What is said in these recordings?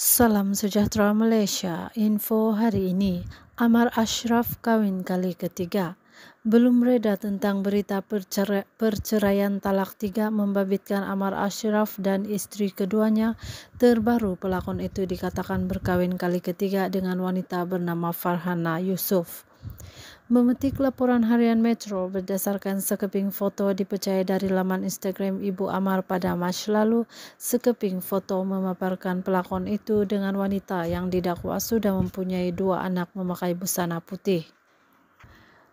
Salam sejahtera Malaysia. Info hari ini, Amar Ashraf kawin kali ketiga. Belum reda tentang berita perceraian talak tiga membabitkan Amar Ashraf dan istri keduanya. Terbaru pelakon itu dikatakan berkawin kali ketiga dengan wanita bernama Farhana Yusuf. Memetik laporan harian Metro berdasarkan sekeping foto dipercaya dari laman Instagram Ibu Amar pada Mas lalu, sekeping foto memaparkan pelakon itu dengan wanita yang didakwa sudah mempunyai dua anak memakai busana putih.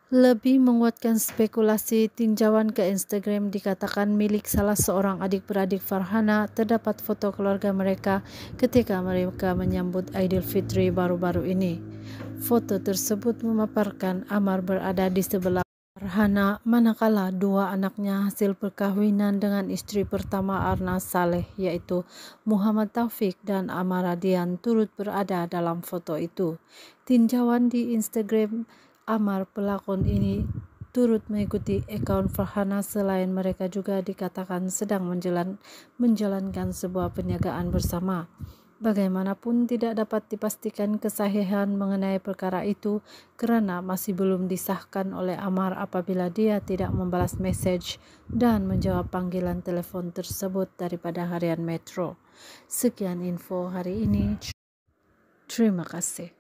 lebih menguatkan spekulasi tinjauan ke Instagram dikatakan milik salah seorang adik-beradik Farhana terdapat foto keluarga mereka ketika mereka menyambut Idul Fitri baru-baru ini. Foto tersebut memaparkan Amar berada di sebelah Farhana manakala dua anaknya hasil perkahwinan dengan istri pertama Arna Saleh yaitu Muhammad Taufik dan Amar Radian turut berada dalam foto itu. Tinjauan di Instagram Amar pelakon ini turut mengikuti account Farhana selain mereka juga dikatakan sedang menjalan, menjalankan sebuah perniagaan bersama. Bagaimanapun tidak dapat dipastikan kesahihan mengenai perkara itu karena masih belum disahkan oleh Amar apabila dia tidak membalas message dan menjawab panggilan telepon tersebut daripada harian Metro. Sekian info hari ini. Terima kasih.